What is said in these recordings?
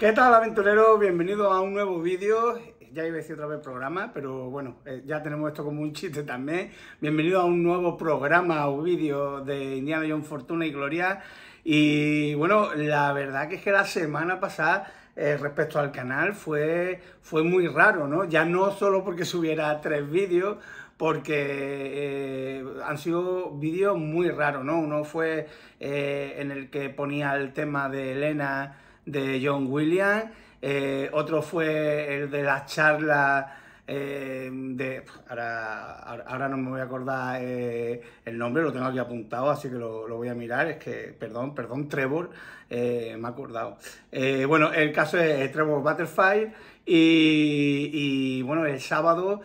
¿Qué tal aventureros? Bienvenidos a un nuevo vídeo. Ya iba a decir otra vez programa, pero bueno, eh, ya tenemos esto como un chiste también. Bienvenido a un nuevo programa o vídeo de Indiana John Fortuna y Gloria. Y bueno, la verdad que es que la semana pasada eh, respecto al canal fue, fue muy raro, ¿no? Ya no solo porque subiera tres vídeos, porque eh, han sido vídeos muy raros, ¿no? Uno fue en el que ponía el tema de Elena de John Williams, eh, otro fue el de la charla eh, de... Ahora, no me voy a acordar eh, el nombre, lo tengo aquí apuntado, así que lo, voy a mirar, es que, perdón, perdón, Trevor, me ha acordado. bueno, el caso es Trevor Butterfly y, bueno, el sábado...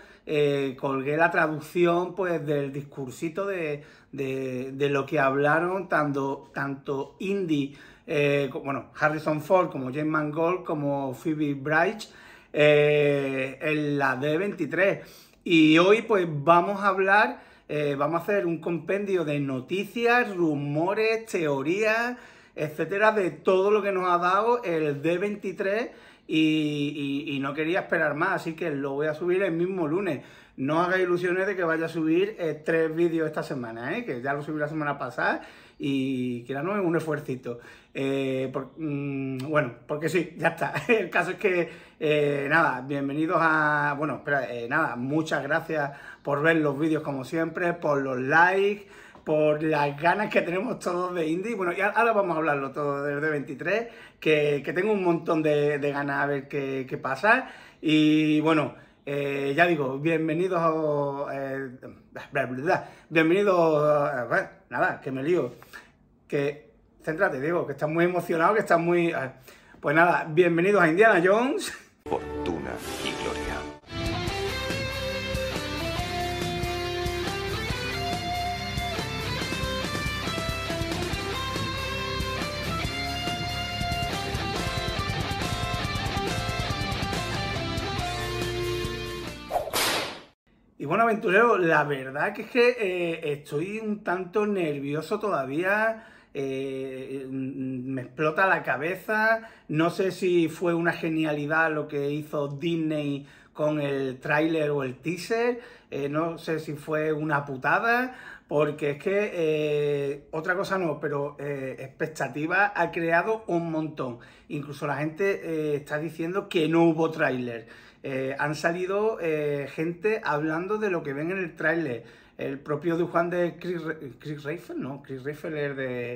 colgué la traducción pues del discursito de, lo que hablaron tanto, tanto eh, bueno, Harrison Ford, como James Mangold, como Phoebe bright eh, en la D23. Y hoy pues vamos a hablar, eh, vamos a hacer un compendio de noticias, rumores, teorías, etcétera, de todo lo que nos ha dado el D23 y, no quería esperar más, así que lo voy a subir el mismo lunes. No hagáis ilusiones de que vaya a subir tres vídeos esta semana, que ya lo subí la semana pasada y que no es un esfuercito. Eh, mm, bueno, porque sí, ya está. El caso es que, eh, nada, bienvenidos a... Bueno, espera, eh, nada, muchas gracias por ver los vídeos como siempre, por los likes, por las ganas que tenemos todos de indie. Bueno, y ahora vamos a hablarlo todo desde 23, que, tengo un montón de, ganas a ver qué, qué pasa. Y bueno, ya digo, bienvenidos a... bienvenidos... A, nada, que me lío. Que Céntrate, digo, que estás muy emocionado, que estás muy... Eh, pues nada, bienvenidos a Indiana Jones. Fortuna y gloria. Y bueno, aventurero, la verdad que es que eh, estoy un tanto nervioso todavía eh, mm, me explota la cabeza. No sé si fue una genialidad lo que hizo Disney con el tráiler o el teaser. Eh, no sé si fue una putada, porque es que eh, otra cosa no, pero expectativa ha creado un montón. Incluso la gente está diciendo que no hubo tráiler. han salido gente hablando de lo que ven en el tráiler el propio Juan de Chris, eh, Chris ¿no? Chris Reifel es de,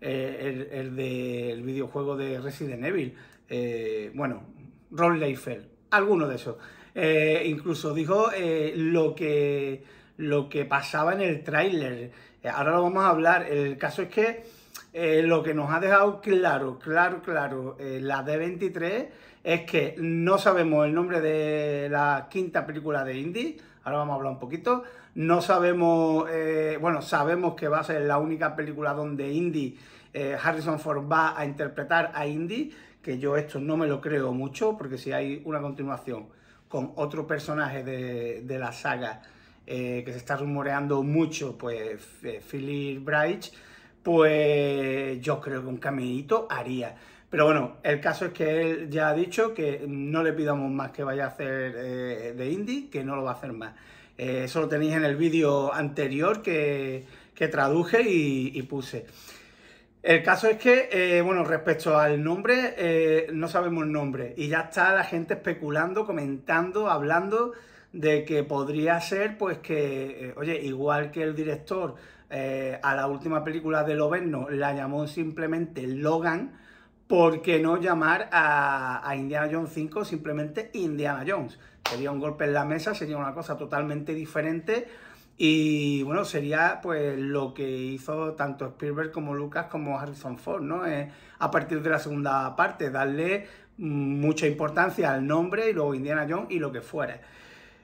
eh, el, el del videojuego de Resident Evil. Eh, bueno, Ron Leifel, alguno de esos. incluso dijo lo, que, lo que pasaba en el tráiler. Ahora lo vamos a hablar. El caso es que eh, lo que nos ha dejado claro, claro, claro, eh, la D23 es que no sabemos el nombre de la quinta película de Indy, ahora vamos a hablar un poquito, no sabemos, eh, bueno, sabemos que va a ser la única película donde Indy, Harrison Ford va a interpretar a Indy, que yo esto no me lo creo mucho, porque si hay una continuación con otro personaje de, de la saga que se está rumoreando mucho, pues Philip Bright, pues yo creo que un caminito haría. Pero bueno, el caso es que él ya ha dicho que no le pidamos más que vaya a hacer eh, de indie, que no lo va a hacer más. Eh, eso lo tenéis en el vídeo anterior que, traduje y, puse. El caso es que, eh, bueno, respecto al nombre, no sabemos el nombre. Y ya está la gente especulando, comentando, hablando de que podría ser, pues que, oye, igual que el director eh, a la última película de Loverno la llamó simplemente Logan, ¿por qué no llamar a, Indiana Jones 5 simplemente Indiana Jones? Sería un golpe en la mesa, sería una cosa totalmente diferente. Y bueno, sería pues lo que hizo tanto Spielberg como Lucas como Harrison Ford, ¿no? Eh, a partir de la segunda parte, darle mm, mucha importancia al nombre y luego Indiana Jones y lo que fuera.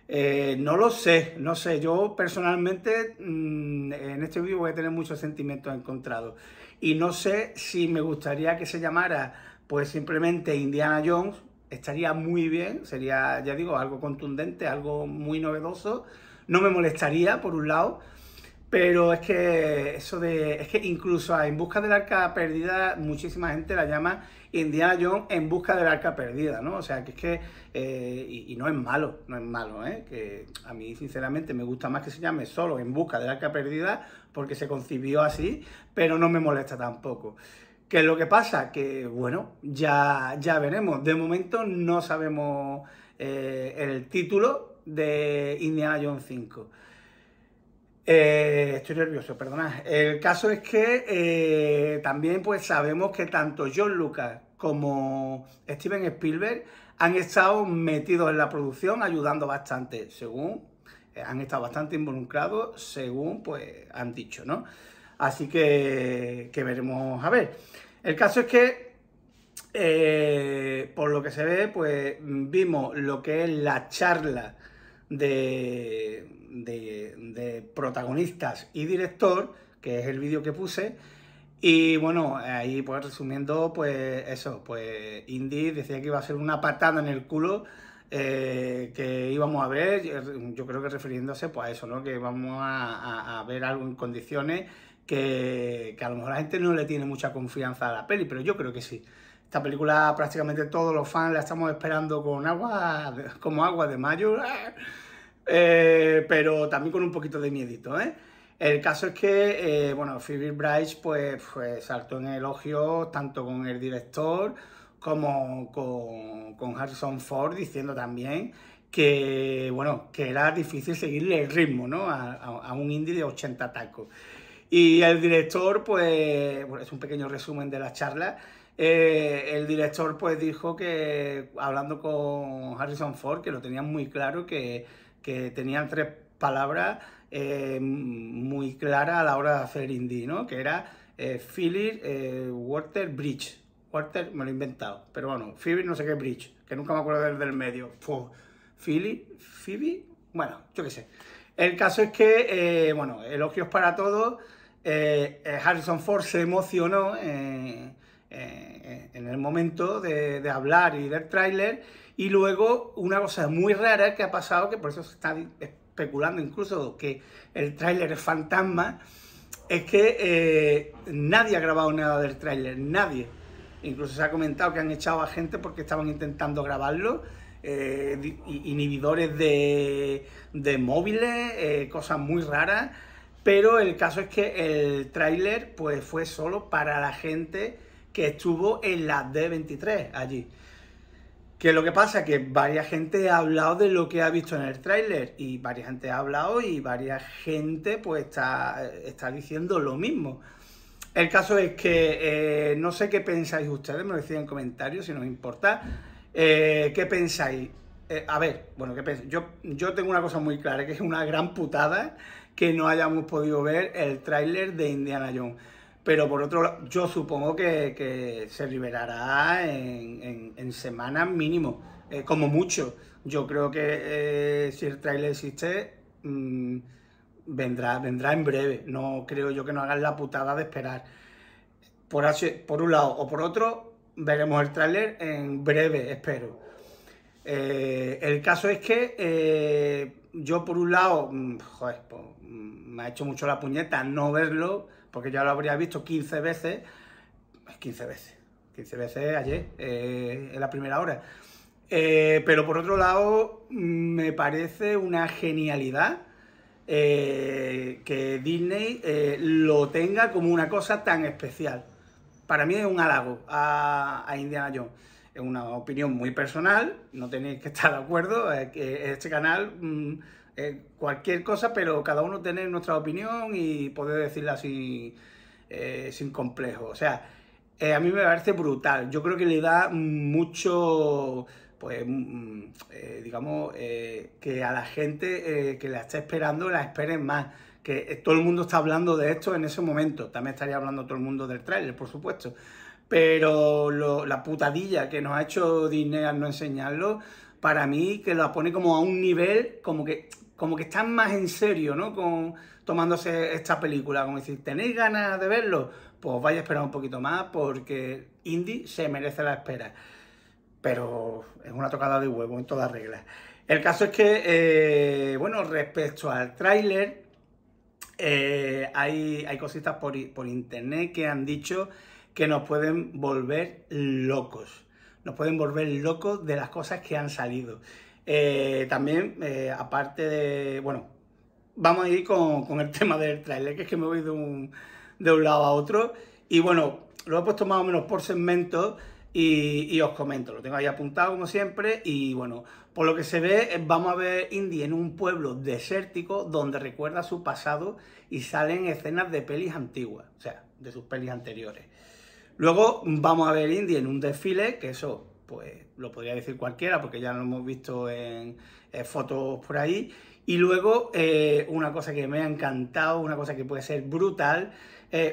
Eh, no lo sé, no sé. Yo personalmente mm, en este vídeo voy a tener muchos sentimientos encontrados. Y no sé si me gustaría que se llamara pues simplemente Indiana Jones. Estaría muy bien, sería, ya digo, algo contundente, algo muy novedoso. No me molestaría, por un lado. Pero es que eso de. Es que incluso En Busca del Arca Perdida, muchísima gente la llama Indiana Jones en busca del arca perdida, ¿no? O sea, que es que, eh, y, no es malo, no es malo, ¿eh? Que a mí, sinceramente, me gusta más que se llame solo en busca del arca perdida, porque se concibió así, pero no me molesta tampoco. ¿Qué es lo que pasa? Que, bueno, ya, ya veremos. De momento no sabemos eh, el título de Indiana Jones 5. Eh, estoy nervioso, perdona. El caso es que eh, también pues sabemos que tanto John Lucas como Steven Spielberg han estado metidos en la producción, ayudando bastante, según eh, han estado bastante involucrados, según pues han dicho, ¿no? Así que, que veremos a ver. El caso es que, por lo que se ve, pues vimos lo que es la charla de de, protagonistas y director, que es el vídeo que puse. Y bueno, ahí pues resumiendo, pues eso, pues Indy decía que iba a ser una patada en el culo eh, que íbamos a ver, yo creo que refiriéndose pues a eso, ¿no? Que vamos a, ver algo en condiciones que, que, a lo mejor la gente no le tiene mucha confianza a la peli, pero yo creo que sí. Esta película prácticamente todos los fans la estamos esperando con agua, como agua de mayo. Eh, pero también con un poquito de miedito, ¿eh? El caso es que, eh, bueno, Phoebe Bryce pues, pues, saltó en elogio tanto con el director como con, con, Harrison Ford, diciendo también que, bueno, que era difícil seguirle el ritmo, ¿no? A, un indie de 80 tacos. Y el director, pues, es un pequeño resumen de la charla, eh, el director pues dijo que, hablando con Harrison Ford, que lo tenían muy claro, que que tenían tres palabras eh, muy claras a la hora de hacer indy, ¿no? Que era eh, Philip eh, Water Bridge. Water me lo he inventado, pero bueno, Philip no sé qué Bridge, que nunca me acuerdo del, medio. Philip, Philly, bueno, yo qué sé. El caso es que, bueno, elogios para todos. Harrison Ford se emocionó eh, en el momento de, hablar y del tráiler. Y luego una cosa muy rara que ha pasado, que por eso se está especulando incluso que el tráiler es fantasma, es que eh, nadie ha grabado nada del tráiler, nadie. Incluso se ha comentado que han echado a gente porque estaban intentando grabarlo. Eh, inhibidores de, móviles, cosas muy raras. Pero el caso es que el tráiler pues, fue solo para la gente que estuvo en la D23 allí. Que lo que pasa es que varias gente ha hablado de lo que ha visto en el tráiler y varias gente ha hablado y varias gente pues está, está diciendo lo mismo. El caso es que eh, no sé qué pensáis ustedes, me lo decían en comentarios si nos importa. Eh, ¿Qué pensáis? Eh, a ver, bueno, ¿qué pensáis? Yo, yo tengo una cosa muy clara, que es una gran putada que no hayamos podido ver el tráiler de Indiana Jones. Pero por otro lado, yo supongo que, se liberará en, semanas mínimo, eh, como mucho. Yo creo que eh, si el tráiler existe, mm, vendrá, vendrá en breve. No creo yo que no hagan la putada de esperar. Por, un lado o por otro, veremos el tráiler en breve, espero. Eh, el caso es que yo por un lado, mm, pues, mm, me ha hecho mucho la puñeta no verlo porque ya lo habría visto 15 veces, 15 pues veces, 15 veces ayer, eh, en la primera hora. Eh, pero por otro lado, me parece una genialidad eh, que Disney lo tenga como una cosa tan especial. Para mí es un halago a, a Indiana Jones es una opinión muy personal, no tenéis que estar de acuerdo. Este canal mm, eh, cualquier cosa, pero cada uno tener nuestra opinión y poder decirla sin, eh, sin complejo. O sea, eh, a mí me parece brutal. Yo creo que le da mucho, pues, mm, mm, digamos, que a la gente que la está esperando la esperen más. Que todo el mundo está hablando de esto en ese momento. También estaría hablando todo el mundo del tráiler, por supuesto. Pero la putadilla que nos ha hecho Disney al no enseñarlo, para mí que la pone como a un nivel como que, como que están más en serio, ¿no? Con, tomándose esta película, como decir, ¿tenéis ganas de verlo? Pues vaya a esperar un poquito más porque Indie se merece la espera. Pero es una tocada de huevo en todas reglas. El caso es que, eh, bueno, respecto al tráiler, eh, hay, cositas por, por internet que han dicho que nos pueden volver locos nos pueden volver locos de las cosas que han salido. Eh, también, eh, aparte de, bueno, vamos a ir con, el tema del trailer, que es que me voy de un, de un lado a otro. Y bueno, lo he puesto más o menos por segmentos y, y, os comento, lo tengo ahí apuntado como siempre y bueno, por lo que se ve eh, vamos a ver Indy en un pueblo desértico donde recuerda su pasado y salen escenas de pelis antiguas, o sea, de sus pelis anteriores. Luego vamos a ver Indy en un desfile, que eso pues lo podría decir cualquiera porque ya lo hemos visto en, fotos por ahí. Y luego eh, una cosa que me ha encantado, una cosa que puede ser brutal,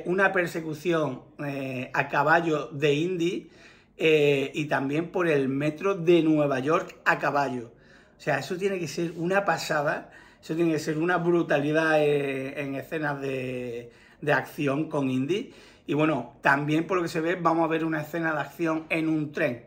una persecución eh, a caballo de Indy eh, y también por el metro de Nueva York a caballo. O sea, eso tiene que ser una pasada, eso tiene que ser una brutalidad en escenas de, de acción con Indy. Y bueno, también por lo que se ve, vamos a ver una escena de acción en un tren.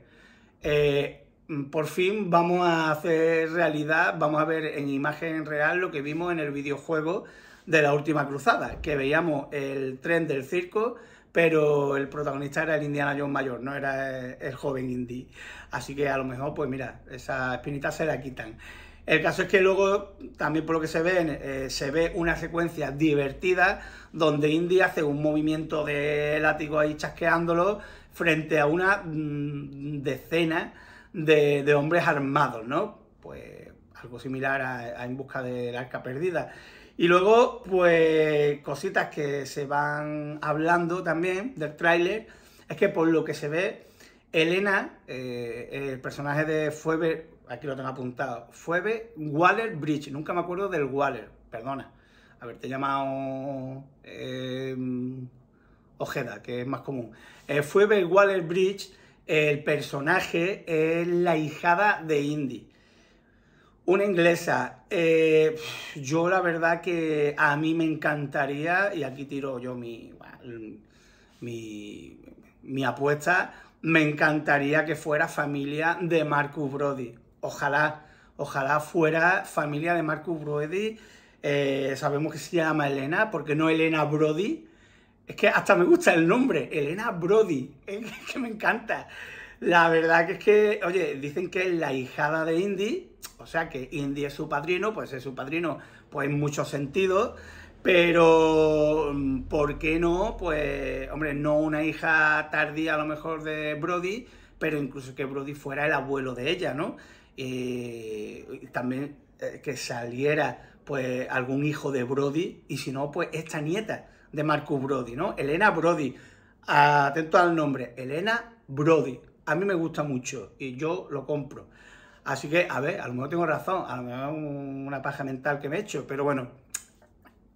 Eh, por fin vamos a hacer realidad, vamos a ver en imagen real lo que vimos en el videojuego de la última cruzada, que veíamos el tren del circo, pero el protagonista era el Indiana Jones mayor, no era el joven Indy. Así que a lo mejor, pues mira, esa espinita se la quitan. El caso es que luego, también por lo que se ve, eh, se ve una secuencia divertida donde Indy hace un movimiento de látigo ahí chasqueándolo frente a una mm, decena de, hombres armados, ¿no? Pues algo similar a, En Busca del Arca Perdida. Y luego, pues cositas que se van hablando también del tráiler, es que por lo que se ve, Elena, eh, el personaje de Fuever aquí lo tengo apuntado. Fuebe Waller Bridge, nunca me acuerdo del Waller, perdona. a ver, Haberte llamado em, Ojeda, que es más común. Eh, Waller Bridge, el personaje es la hijada de Indy. Una inglesa. Eh, yo la verdad que a mí me encantaría, y aquí tiro yo mi, mi, mi apuesta, me encantaría que fuera familia de Marcus Brody ojalá, ojalá fuera familia de Marcus Brody. Eh, sabemos que se llama Elena, porque no Elena Brody. Es que hasta me gusta el nombre, Elena Brody. Es que me encanta. La verdad que es que, oye, dicen que es la hijada de Indy, o sea que Indy es su padrino, pues es su padrino, pues en muchos sentidos, pero mm, ¿por qué no? Pues, hombre, no una hija tardía a lo mejor de Brody, pero incluso que Brody fuera el abuelo de ella, ¿no? Eh, y también eh, que saliera pues algún hijo de Brody y si no pues esta nieta de Marcus Brody, ¿no? Elena Brody, atento al nombre, Elena Brody, a mí me gusta mucho y yo lo compro. Así que, a ver, a lo mejor tengo razón, a lo mejor una paja mental que me he hecho, pero bueno,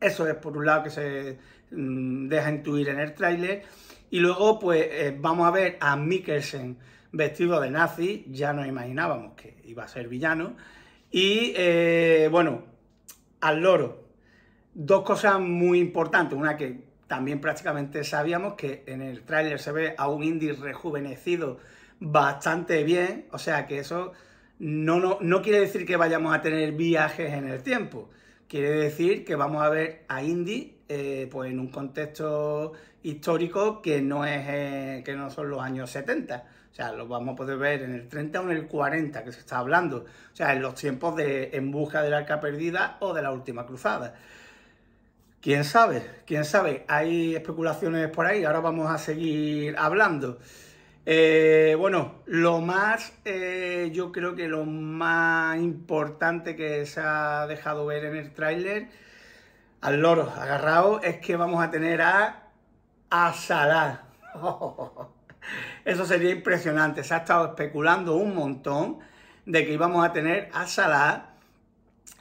eso es por un lado que se mm, deja intuir en el tráiler. Y luego, pues, eh, vamos a ver a Mikkelsen vestido de nazi, ya nos imaginábamos que iba a ser villano. Y eh, bueno, al loro, dos cosas muy importantes. Una que también prácticamente sabíamos que en el tráiler se ve a un indie rejuvenecido bastante bien, o sea que eso no, quiere decir que vayamos a tener viajes en el tiempo, quiere decir que vamos a ver a indie eh, pues en un contexto histórico que no, es, eh, que no son los años 70. O sea, lo vamos a poder ver en el 30 o en el 40 que se está hablando. O sea, en los tiempos de En busca del arca perdida o de la última cruzada. ¿Quién sabe? ¿Quién sabe? Hay especulaciones por ahí. Ahora vamos a seguir hablando. Eh, bueno, lo más, eh, yo creo que lo más importante que se ha dejado ver en el tráiler, al loro agarrado, es que vamos a tener a, a Eso sería impresionante. Se ha estado especulando un montón de que íbamos a tener a Salah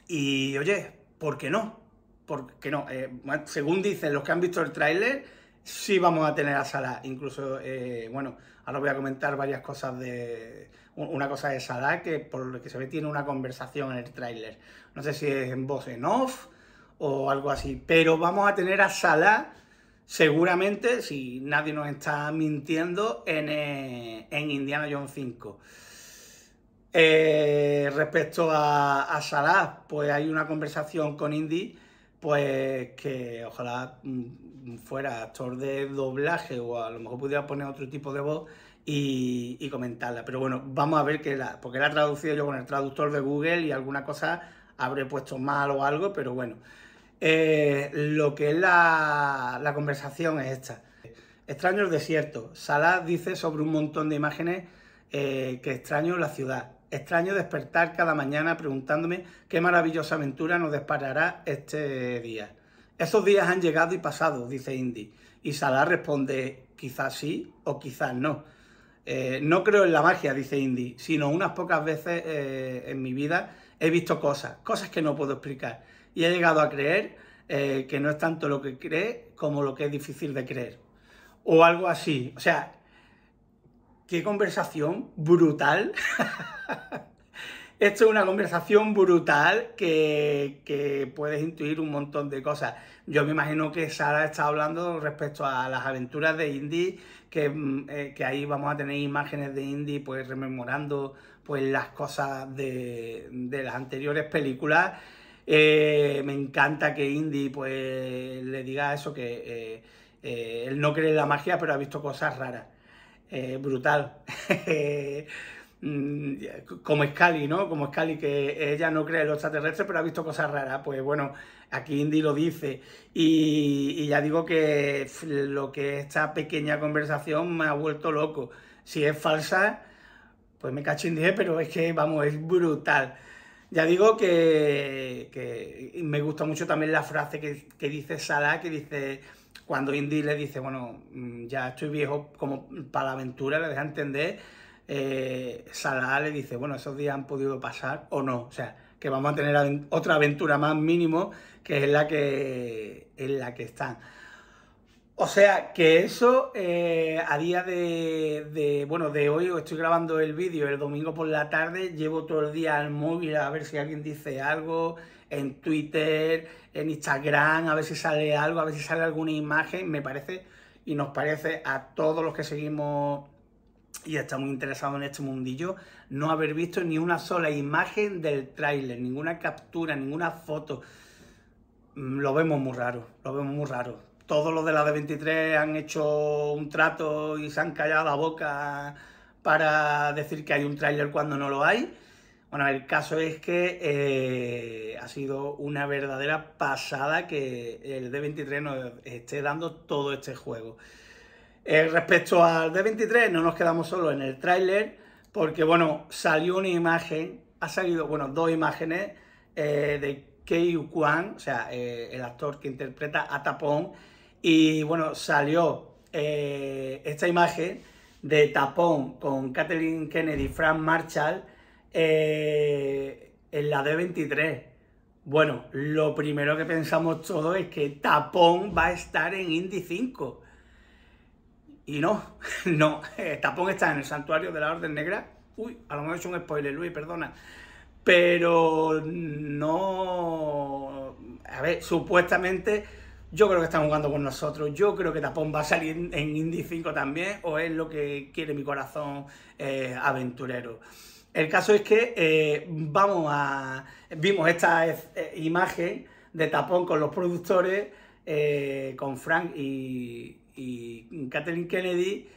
y, oye, ¿por qué no? qué no? Eh, según dicen los que han visto el tráiler, sí vamos a tener a Salah. Incluso, eh, bueno, ahora voy a comentar varias cosas de... Una cosa de Salah que por lo que se ve tiene una conversación en el tráiler. No sé si es en voz en off o algo así, pero vamos a tener a Salah seguramente, si nadie nos está mintiendo, en, eh, Indiana Jones 5. Eh, respecto a, a Salah, pues hay una conversación con Indy, pues que ojalá mm, fuera actor de doblaje o a lo mejor pudiera poner otro tipo de voz y, comentarla. Pero bueno, vamos a ver qué la, porque la he traducido yo con el traductor de Google y alguna cosa habré puesto mal o algo, pero bueno. Eh, lo que es la, conversación es esta. Extraño el desierto. Salah dice sobre un montón de imágenes eh, que extraño la ciudad. Extraño despertar cada mañana preguntándome qué maravillosa aventura nos disparará este día. Esos días han llegado y pasado, dice Indy. Y Salah responde, quizás sí o quizás no. Eh, no creo en la magia, dice Indy, sino unas pocas veces en mi vida he visto cosas, cosas que no puedo explicar y he llegado a creer eh, que no es tanto lo que cree como lo que es difícil de creer. O algo así. O sea, qué conversación brutal. Esto es una conversación brutal que, puedes intuir un montón de cosas. Yo me imagino que Sara está hablando respecto a las aventuras de Indy, que, mm, eh, ahí vamos a tener imágenes de Indy pues rememorando pues las cosas de, de las anteriores películas eh, me encanta que Indy pues, le diga eso, que eh, eh, él no cree en la magia, pero ha visto cosas raras. brutal. Mm, como Scali, ¿no? Como Scali, que ella no cree en los extraterrestres, pero ha visto cosas raras. Pues bueno, aquí Indy lo dice. Y, ya digo que lo que esta pequeña conversación me ha vuelto loco. Si es falsa, pues me cacho Indy, pero es que, vamos, es brutal. Ya digo que, me gusta mucho también la frase que, dice Salah, que dice cuando Indy le dice, bueno, mm, ya estoy viejo como para la aventura, le deja entender, eh, Salah le dice, bueno, esos días han podido pasar o no, o sea, que vamos a tener otra aventura más mínimo que es la que, en la que están. O sea, que eso eh, a día de, bueno, de hoy, estoy grabando el vídeo el domingo por la tarde, llevo todo el día al móvil a ver si alguien dice algo, en Twitter, en Instagram, a ver si sale algo, a ver si sale alguna imagen, me parece, y nos parece a todos los que seguimos y estamos interesados en este mundillo, no haber visto ni una sola imagen del tráiler, ninguna captura, ninguna foto. Mm, lo vemos muy raro, lo vemos muy raro todos los de la D23 han hecho un trato y se han callado la boca para decir que hay un tráiler cuando no lo hay. Bueno, el caso es que eh, ha sido una verdadera pasada que el D23 nos esté dando todo este juego. Eh, respecto al D23, no nos quedamos solo en el tráiler, porque bueno, salió una imagen, ha salido, bueno, dos imágenes eh, de Kei Kwan, o sea, el actor que interpreta a Tapón, y bueno, salió eh, esta imagen de Tapón con Kathleen Kennedy y Frank Marshall eh, en la D23. Bueno, lo primero que pensamos todos es que Tapón va a estar en Indy 5. Y no, no, eh, Tapón está en el santuario de la Orden Negra. Uy, a lo mejor es un spoiler, Luis, perdona. Pero no... A ver, supuestamente yo creo que están jugando con nosotros. Yo creo que Tapón va a salir en, Indie Indy 5 también, o es lo que quiere mi corazón eh, aventurero. El caso es que eh, vamos a. Vimos esta eh, imagen de Tapón con los productores, con Frank y, y Kennedy,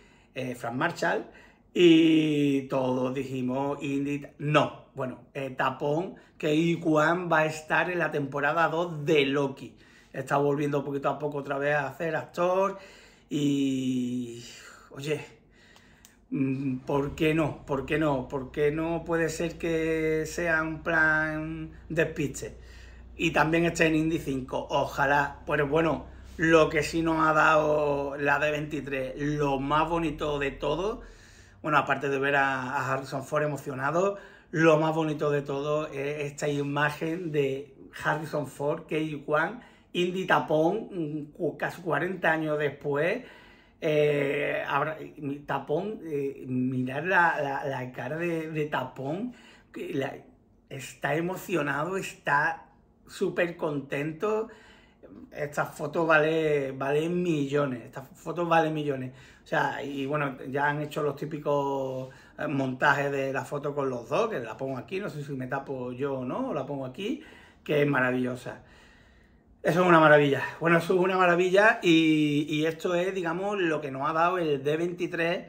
Frank Marshall, y todos dijimos Indy. No, bueno, Tapón que Iguan va a estar en la temporada 2 de Loki está volviendo poquito a poco otra vez a hacer actor y, oye, mm, ¿por qué no? ¿Por qué no? ¿Por qué no puede ser que sea un plan despiste? Y también esté en Indy 5, ojalá, pues bueno, lo que sí nos ha dado la D23, lo más bonito de todo, bueno, aparte de ver a, Harrison Ford emocionado, lo más bonito de todo es esta imagen de Harrison Ford, que 1 Indy Tapón, mm, casi 40 años después, eh, Tapón, eh, mirar la, cara de, Tapón, está emocionado, está súper contento. Esta foto vale, valen millones, esta foto vale millones. O sea, y bueno, ya han hecho los típicos eh, montajes de la foto con los dos, que la pongo aquí, no sé si me tapo yo o no, la pongo aquí, que es maravillosa. Eso es una maravilla. Bueno, eso es una maravilla y, esto es, digamos, lo que nos ha dado el D23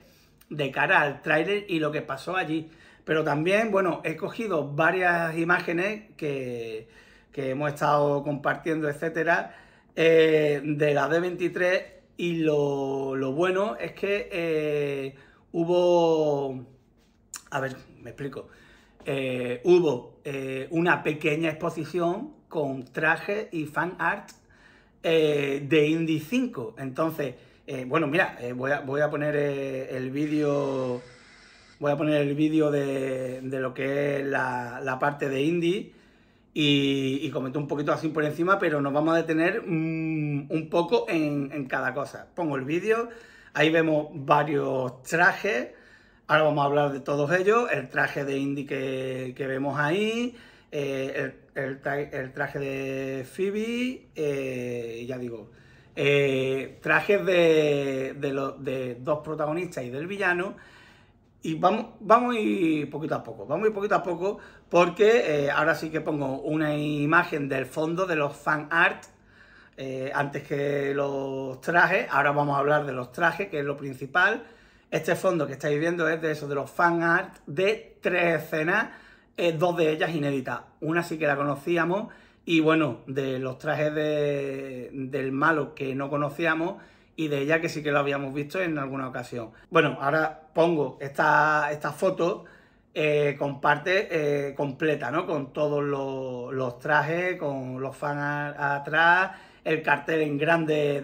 de cara al trailer y lo que pasó allí. Pero también, bueno, he cogido varias imágenes que, hemos estado compartiendo, etcétera, eh, de la D23 y lo, bueno es que eh, hubo... A ver, me explico. Eh, hubo una pequeña exposición con traje y fan art eh, de Indie 5. Entonces, eh, bueno, mira, eh, voy, a, poner el vídeo. Voy a poner el vídeo de, lo que es la, parte de Indie y, comento un poquito así por encima, pero nos vamos a detener mm, un poco en, cada cosa. Pongo el vídeo, ahí vemos varios trajes. Ahora vamos a hablar de todos ellos, el traje de indie que, vemos ahí, el, traje de Phoebe, eh, ya digo, eh, trajes de, de, de, dos protagonistas y del villano. Y vamos, vamos a poquito a poco, vamos a poquito a poco, porque eh, ahora sí que pongo una imagen del fondo de los fan art antes que los trajes. Ahora vamos a hablar de los trajes, que es lo principal. Este fondo que estáis viendo es de eso, de los fan art de tres escenas dos de ellas inéditas. Una sí que la conocíamos y bueno, de los trajes del malo que no conocíamos y de ella que sí que lo habíamos visto en alguna ocasión. Bueno, ahora pongo esta, esta foto eh, con parte eh, completa, ¿no? Con todos los, trajes, con los fans atrás, el cartel en grande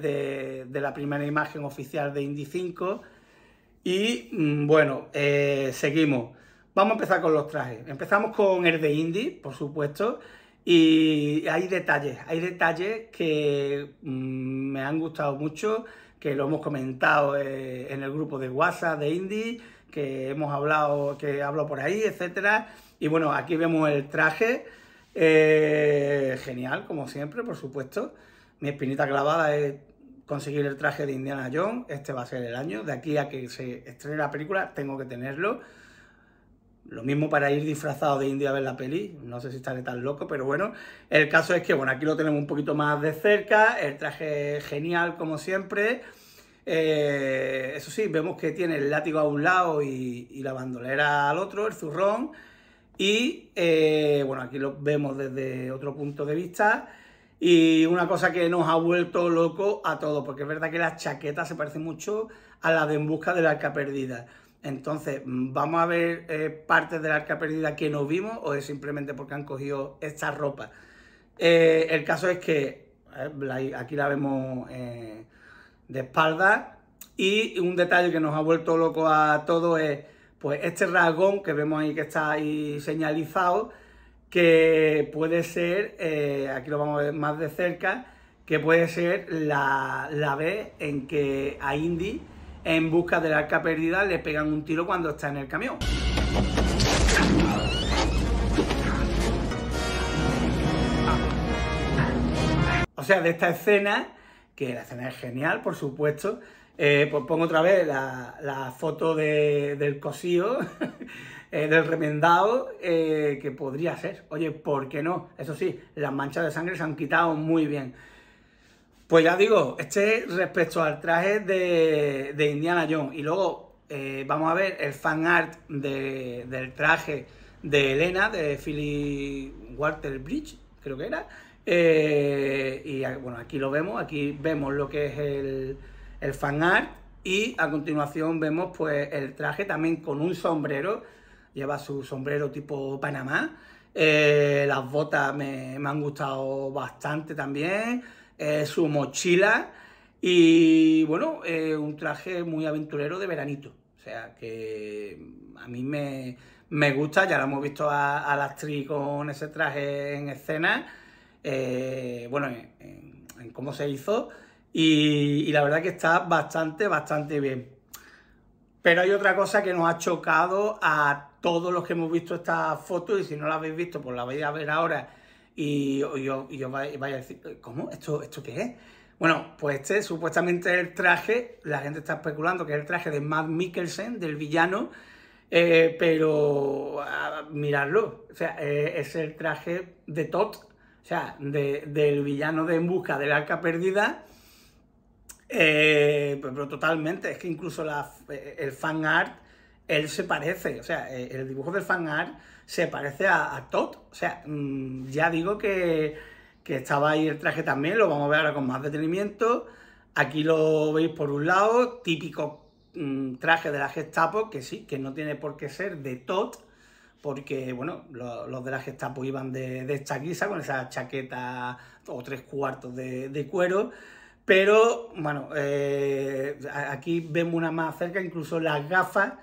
de, la primera imagen oficial de Indy 5. Y mm, bueno, eh, seguimos. Vamos a empezar con los trajes. Empezamos con el de Indy, por supuesto. Y hay detalles, hay detalles que mm, me han gustado mucho, que lo hemos comentado eh, en el grupo de WhatsApp de Indy, que hemos hablado, que hablo por ahí, etcétera. Y bueno, aquí vemos el traje. Eh, genial, como siempre, por supuesto. Mi espinita clavada es conseguir el traje de Indiana Jones. Este va a ser el año. De aquí a que se estrene la película, tengo que tenerlo. Lo mismo para ir disfrazado de indio a ver la peli, no sé si estaré tan loco, pero bueno, el caso es que, bueno, aquí lo tenemos un poquito más de cerca, el traje genial como siempre, eh, eso sí, vemos que tiene el látigo a un lado y, la bandolera al otro, el zurrón, y eh, bueno, aquí lo vemos desde otro punto de vista, y una cosa que nos ha vuelto loco a todos, porque es verdad que las chaquetas se parecen mucho a las de En Busca la Arca Perdida. Entonces, ¿vamos a ver eh, partes del arca perdida que no vimos o es simplemente porque han cogido esta ropa? Eh, el caso es que eh, aquí la vemos de espalda y un detalle que nos ha vuelto loco a todos es pues este rasgón que vemos ahí que está ahí señalizado que puede ser, aquí lo vamos a ver más de cerca, que puede ser la, la vez en que a Indy en busca de la arca perdida le pegan un tiro cuando está en el camión. O sea, de esta escena, que la escena es genial, por supuesto, eh, pues pongo otra vez la, foto del cosío, eh, del remendado, eh, que podría ser. Oye, ¿por qué no? Eso sí, las manchas de sangre se han quitado muy bien. Pues ya digo, este respecto al traje de, Indiana Jones. Y luego eh, vamos a ver el fan art del traje de Elena, de Philly Walter Bridge, creo que era. Eh, y bueno, aquí lo vemos, aquí vemos lo que es el, el fan art. Y a continuación vemos pues el traje también con un sombrero. Lleva su sombrero tipo Panamá. Eh, las botas me, me han gustado bastante también. Eh, su mochila y bueno, eh, un traje muy aventurero de veranito. O sea que a mí me, gusta, ya lo hemos visto a, la actriz con ese traje en escena, eh, bueno, en, cómo se hizo y, y la verdad que está bastante, bastante bien. Pero hay otra cosa que nos ha chocado a todos los que hemos visto esta foto y si no la habéis visto, pues la vais a ver ahora y yo, yo vaya a decir, ¿cómo? ¿Esto, ¿Esto qué es? Bueno, pues este supuestamente el traje, la gente está especulando que es el traje de Matt Mikkelsen, del villano, eh, pero mirarlo miradlo, o sea, eh, es el traje de Todd, o sea, del villano de En Busca del Arca Perdida, eh, pero, totalmente, es que incluso el fan art él se parece, o sea, eh, el dibujo del fan art se parece a, Tot, Todd. O sea, mm, ya digo que, estaba ahí el traje también, lo vamos a ver ahora con más detenimiento. Aquí lo veis por un lado, típico mm, traje de la Gestapo, que sí, que no tiene por qué ser de Todd, porque, bueno, los de la Gestapo iban de, esta guisa, con esa chaqueta o tres cuartos de, cuero. Pero, bueno, eh, aquí vemos una más cerca, incluso las gafas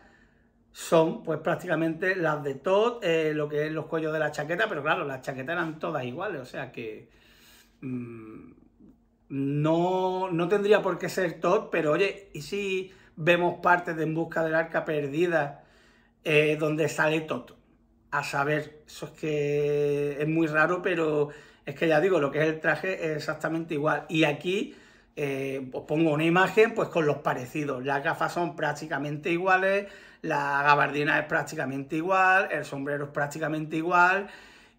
son pues prácticamente las de Todd, eh, lo que es los cuellos de la chaqueta, pero claro, las chaquetas eran todas iguales, o sea que mm, no, tendría por qué ser Todd, pero oye, ¿y si vemos partes de En Busca del Arca Perdida eh, donde sale Todd? A saber, eso es que es muy raro, pero es que ya digo, lo que es el traje es exactamente igual. Y aquí eh, os pongo una imagen pues con los parecidos, las gafas son prácticamente iguales, la gabardina es prácticamente igual, el sombrero es prácticamente igual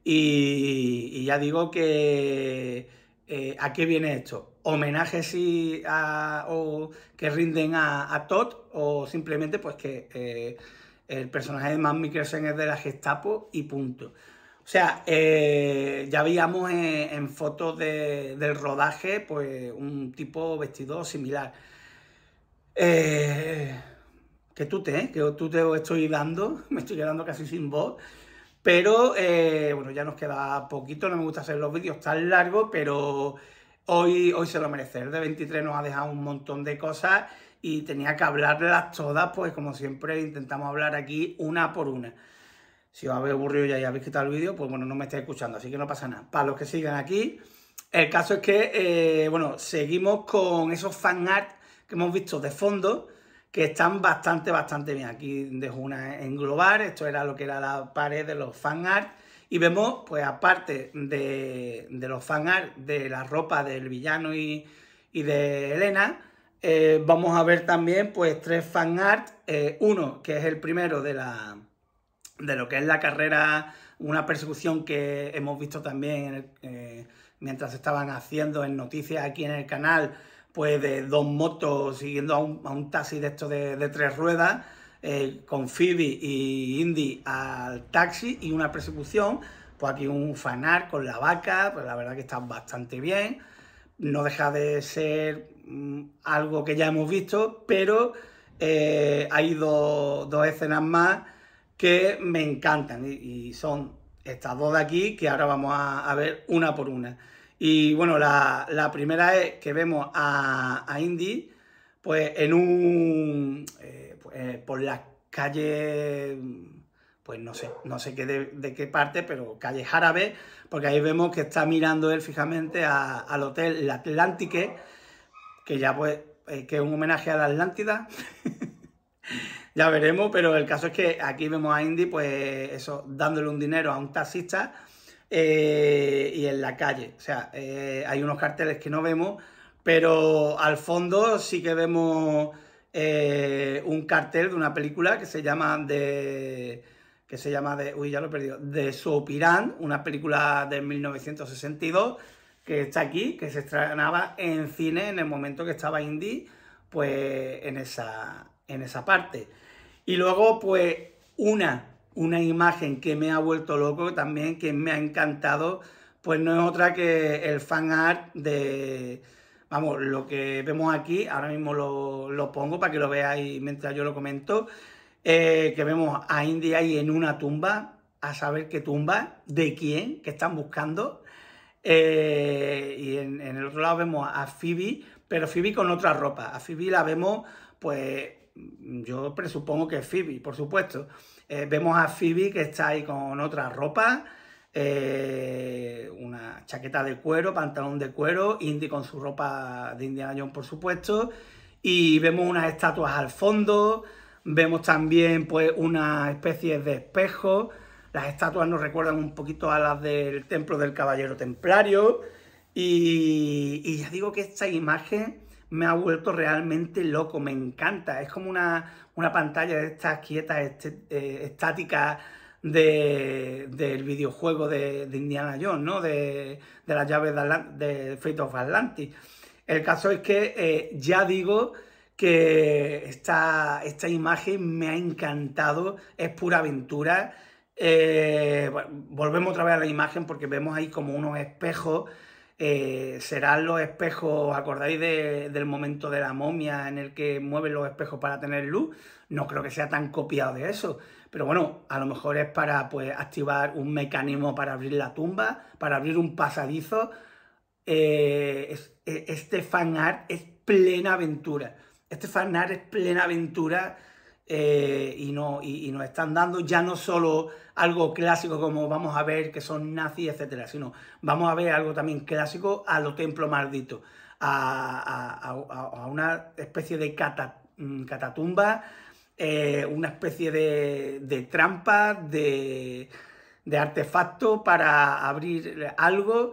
y, ya digo que eh, ¿a qué viene esto? ¿Homenajes sí o que rinden a, Todd o simplemente pues que eh, el personaje de más es de la Gestapo y punto? O sea, eh, ya veíamos en, fotos del rodaje pues un tipo vestido similar que tú te, que tú te estoy dando, me estoy quedando casi sin voz. Pero eh, bueno, ya nos queda poquito, no me gusta hacer los vídeos tan largos, pero hoy, hoy se lo merece. El de 23 nos ha dejado un montón de cosas y tenía que hablarlas todas, pues como siempre intentamos hablar aquí una por una. Si os habéis aburrido ya y habéis quitado el vídeo, pues bueno, no me estáis escuchando, así que no pasa nada. Para los que sigan aquí, el caso es que, eh, bueno, seguimos con esos fan art que hemos visto de fondo que están bastante, bastante bien. Aquí dejo una englobar, esto era lo que era la pared de los fan art. Y vemos, pues aparte de, los fan art, de la ropa del villano y, de Elena, eh, vamos a ver también pues tres fan art. Eh, uno, que es el primero de, la, de lo que es la carrera, una persecución que hemos visto también eh, mientras estaban haciendo en noticias aquí en el canal, pues de dos motos siguiendo a un, taxi de estos de, tres ruedas, eh, con Phoebe y Indy al taxi y una persecución, pues aquí un fanar con la vaca, pues la verdad que está bastante bien, no deja de ser mm, algo que ya hemos visto, pero eh, hay dos escenas más que me encantan y, son estas dos de aquí que ahora vamos a ver una por una. Y bueno, la, la primera es que vemos a, a Indy pues en un... Eh, pues, eh, por las calles pues no sé, no sé qué de, qué parte, pero calle jarabe porque ahí vemos que está mirando él fijamente al hotel la Atlántique, que ya pues, eh, que es un homenaje a la Atlántida. ya veremos, pero el caso es que aquí vemos a Indy, pues eso, dándole un dinero a un taxista eh, y en la calle. O sea, eh, hay unos carteles que no vemos, pero al fondo sí que vemos eh, un cartel de una película que se llama de que se llama de, uy, ya lo he perdido, de Sopiran, una película de 1962 que está aquí, que se estrenaba en cine en el momento que estaba indie, pues en esa, en esa parte. Y luego, pues, una una imagen que me ha vuelto loco también, que me ha encantado, pues no es otra que el fan art de, vamos, lo que vemos aquí, ahora mismo lo, lo pongo para que lo veáis mientras yo lo comento, eh, que vemos a Indy ahí en una tumba, a saber qué tumba, de quién, que están buscando. Eh, y en, en, el otro lado vemos a Phoebe, pero Phoebe con otra ropa. A Phoebe la vemos, pues yo presupongo que es Phoebe, por supuesto. Eh, vemos a Phoebe que está ahí con otra ropa, eh, una chaqueta de cuero, pantalón de cuero, Indy con su ropa de Indiana Jones, por supuesto, y vemos unas estatuas al fondo, vemos también pues una especie de espejo, las estatuas nos recuerdan un poquito a las del templo del caballero templario, y ya digo que esta imagen me ha vuelto realmente loco, me encanta, es como una, una pantalla de estas quietas, este, eh, estáticas del videojuego de, Indiana Jones, ¿no? De, de las llaves de, Fate of Atlantis. El caso es que eh, ya digo que esta, esta imagen me ha encantado, es pura aventura. Eh, volvemos otra vez a la imagen porque vemos ahí como unos espejos eh, serán los espejos, ¿acordáis del momento de la momia en el que mueven los espejos para tener luz? No creo que sea tan copiado de eso, pero bueno, a lo mejor es para pues, activar un mecanismo para abrir la tumba, para abrir un pasadizo. Eh, e, este fan art es plena aventura. Este fan es plena aventura eh, y, no, nos están dando ya no solo algo clásico como vamos a ver que son nazis, etcétera, sino vamos a ver algo también clásico a los templos malditos, a, una especie de cata, mm, catatumba, eh, una especie de, trampa, de, artefacto para abrir algo.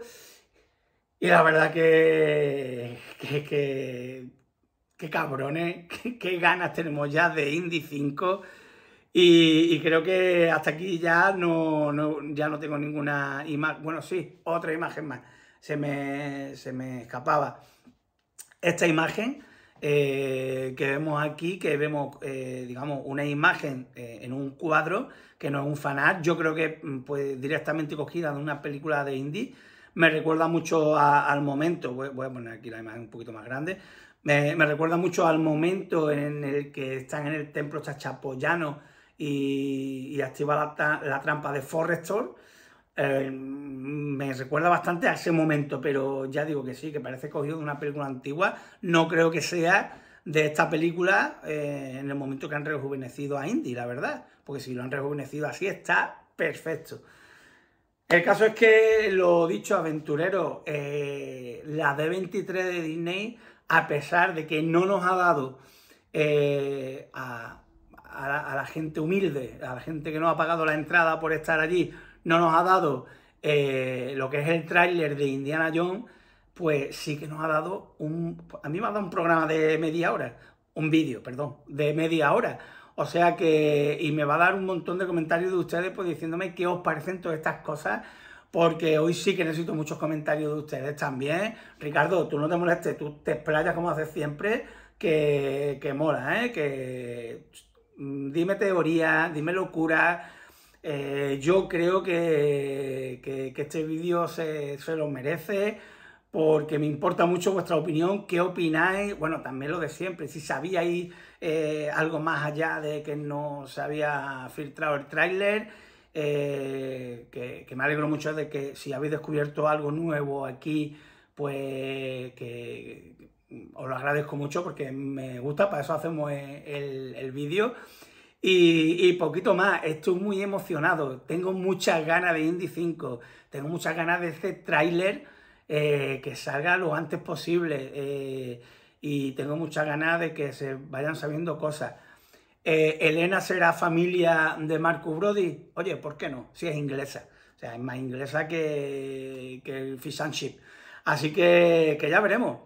Y la verdad que, que qué cabrones, qué, ganas tenemos ya de Indy 5. Y, creo que hasta aquí ya no, ya no tengo ninguna imagen. Bueno, sí, otra imagen más. Se me, se me escapaba. Esta imagen eh, que vemos aquí, que vemos, eh, digamos, una imagen eh, en un cuadro que no es un fanart. Yo creo que mm, pues, directamente cogida de una película de indie me recuerda mucho al momento, voy, a poner aquí la imagen un poquito más grande, me, recuerda mucho al momento en el que están en el templo chachapoyano y, y activa la, trampa de Forrestor. Eh, me recuerda bastante a ese momento, pero ya digo que sí, que parece cogido de una película antigua. No creo que sea de esta película eh, en el momento que han rejuvenecido a Indy, la verdad. Porque si lo han rejuvenecido así, está perfecto. El caso es que, lo dicho, aventurero, eh, la D23 de Disney a pesar de que no nos ha dado eh, a, la, gente humilde, a la gente que no ha pagado la entrada por estar allí, no nos ha dado eh, lo que es el tráiler de Indiana Jones, pues sí que nos ha dado un... A mí me ha dado un programa de media hora, un vídeo, perdón, de media hora. O sea que, y me va a dar un montón de comentarios de ustedes pues diciéndome qué os parecen todas estas cosas, porque hoy sí que necesito muchos comentarios de ustedes también. Ricardo, tú no te molestes, tú te explayas como haces siempre, que, que mola, ¿eh? Que mm, dime teoría, dime locura. Eh, yo creo que, que, este vídeo se, lo merece porque me importa mucho vuestra opinión, qué opináis, bueno, también lo de siempre, si sabíais eh, algo más allá de que no se había filtrado el tráiler eh, que, me alegro mucho de que si habéis descubierto algo nuevo aquí, pues que os lo agradezco mucho porque me gusta, para eso hacemos el, vídeo. Y, poquito más, estoy muy emocionado, tengo muchas ganas de Indie 5, tengo muchas ganas de este tráiler eh, que salga lo antes posible eh, y tengo muchas ganas de que se vayan sabiendo cosas. Eh, Elena será familia de Marcus Brody. Oye, ¿por qué no? Si es inglesa. O sea, es más inglesa que, el Fish Así que, ya veremos.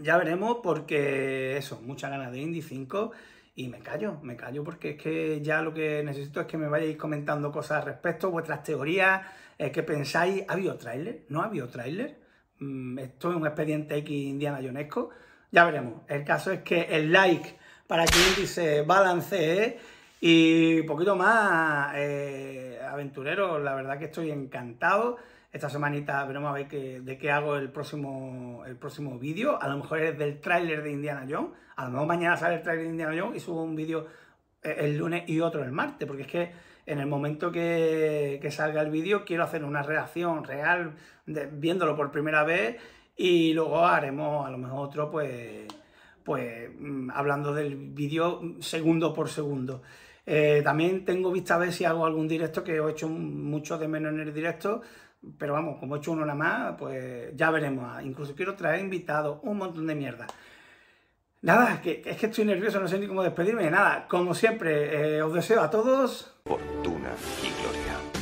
Ya veremos porque eso, muchas ganas de Indy 5 y me callo, me callo porque es que ya lo que necesito es que me vayáis comentando cosas al respecto, vuestras teorías, eh, qué pensáis. ¿Ha habido tráiler? ¿No ha habido tráiler? Mm, esto es un expediente X Indiana unesco Ya veremos. El caso es que el like para que dice balance ¿eh? y un poquito más eh, aventurero, aventureros. La verdad que estoy encantado. Esta semanita veremos a ver de qué hago el próximo, el próximo vídeo. A lo mejor es del tráiler de Indiana Jones. A lo mejor mañana sale el tráiler de Indiana Jones y subo un vídeo eh, el lunes y otro el martes, porque es que en el momento que, salga el vídeo quiero hacer una reacción real viéndolo por primera vez y luego haremos a lo mejor otro pues pues mm, hablando del vídeo segundo por segundo. Eh, también tengo vista a ver si hago algún directo que he hecho mucho de menos en el directo, pero vamos, como he hecho uno nada más, pues ya veremos. Ah, incluso quiero traer invitados, un montón de mierda. Nada, que, es que estoy nervioso, no sé ni cómo despedirme. Nada, como siempre, eh, os deseo a todos... Fortuna y gloria.